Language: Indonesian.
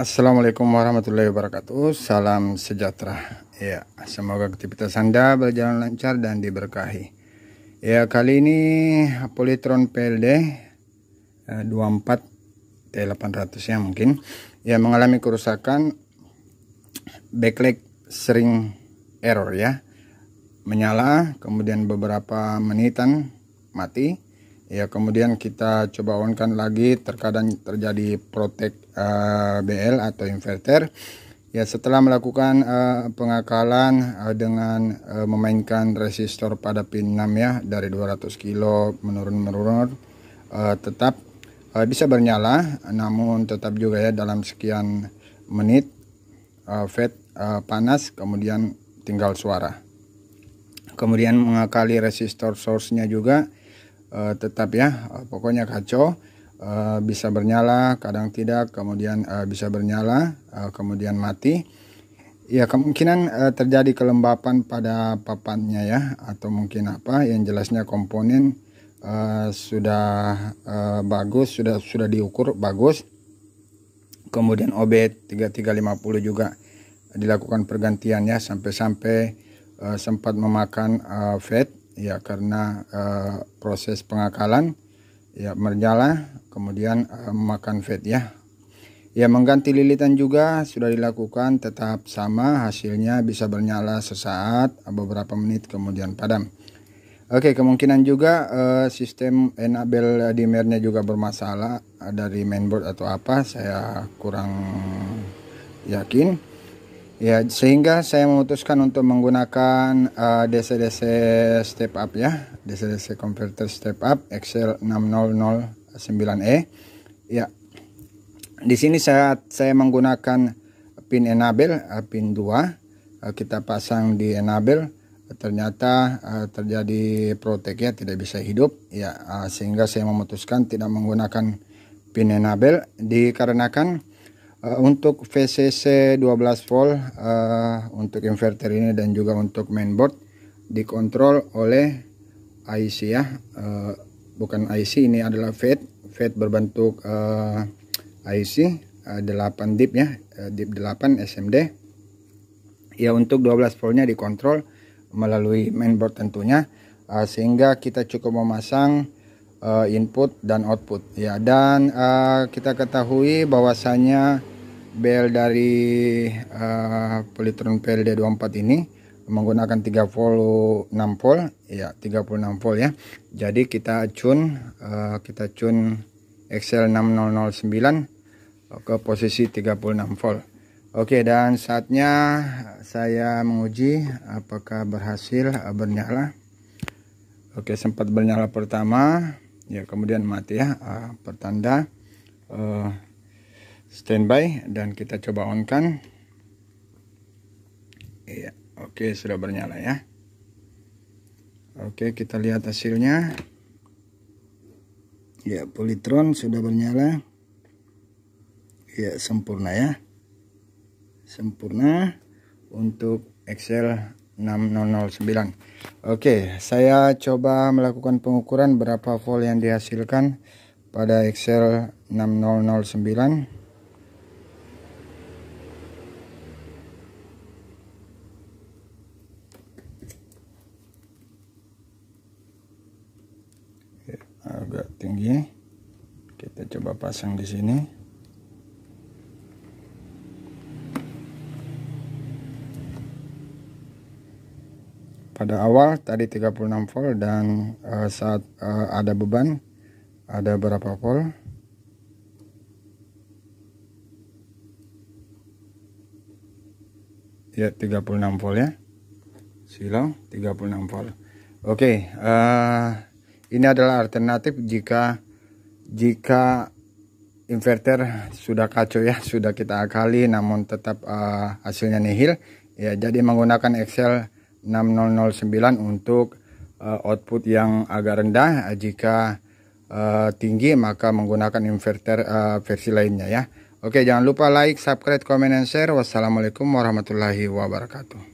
Assalamualaikum warahmatullahi wabarakatuh Salam sejahtera Ya, semoga aktivitas Anda berjalan lancar dan diberkahi Ya, kali ini Politron PLD 24 T800 ya mungkin Ya, mengalami kerusakan Backlight sering error ya Menyala, kemudian beberapa menitan mati ya kemudian kita coba onkan lagi terkadang terjadi protek uh, eh, BL atau inverter ya setelah melakukan uh, pengakalan uh, dengan uh, memainkan resistor pada pin 6 ya dari 200 kilo menurun-menurun uh, tetap uh, bisa bernyala namun tetap juga ya dalam sekian menit uh, fed uh, panas kemudian tinggal suara kemudian mengakali resistor source-nya juga uh, tetap ya uh, pokoknya kacau uh, bisa bernyala kadang tidak kemudian uh, bisa bernyala uh, kemudian mati ya kemungkinan uh, terjadi kelembapan pada papannya ya atau mungkin apa yang jelasnya komponen uh, sudah uh, bagus sudah sudah diukur bagus kemudian OB 3350 juga dilakukan pergantian ya sampai-sampai uh, sempat memakan uh, fat ya karena uh, proses pengakalan ya menyala kemudian uh, eh, makan fat ya ya mengganti lilitan juga sudah dilakukan tetap sama hasilnya bisa bernyala sesaat beberapa menit kemudian padam Oke, kemungkinan juga uh, sistem enable dimernya juga bermasalah dari mainboard atau apa, saya kurang yakin Ya, sehingga saya memutuskan untuk menggunakan uh, eh, DC-DC Step Up ya, DC-DC Converter Step Up xl 6009E. Ya. Di sini saya saya menggunakan pin enable uh, pin 2. Uh, eh, kita pasang di enable ternyata uh, terjadi protek ya, tidak bisa hidup. Ya, uh, sehingga saya memutuskan tidak menggunakan pin enable dikarenakan Eh, untuk VCC 12 volt uh, untuk inverter ini dan juga untuk mainboard dikontrol oleh IC ya. Uh, bukan IC ini adalah FET, FET berbentuk uh, IC uh, 8 dip ya, uh, dip 8 SMD. Ya untuk 12 voltnya dikontrol melalui mainboard tentunya uh, sehingga kita cukup memasang uh, input dan output ya dan uh, kita ketahui bahwasanya bel dari uh, eh, pelitron PLD24 ini menggunakan 36 volt ya 36 volt ya jadi kita cun uh, kita cun XL6009 ke posisi 36 volt Oke dan saatnya saya menguji apakah berhasil bernyala Oke sempat bernyala pertama ya kemudian mati ya uh, pertanda uh, standby dan kita coba on kan iya oke sudah bernyala ya oke kita lihat hasilnya ya politron sudah bernyala ya sempurna ya sempurna untuk Excel 6009 Oke saya coba melakukan pengukuran berapa volt yang dihasilkan pada Excel 6009 agak tinggi kita coba pasang di sini pada awal tadi 36 volt dan uh, saat uh, ada beban ada berapa volt ya 36 volt ya silau 36 volt oke okay, uh, eh, ini adalah alternatif jika jika inverter sudah kacau ya sudah kita akali namun tetap uh, hasilnya nihil ya jadi menggunakan Excel 6009 untuk uh, output yang agak rendah eh, jika uh, tinggi maka menggunakan inverter uh, versi lainnya ya Oke jangan lupa like subscribe comment dan share wassalamualaikum warahmatullahi wabarakatuh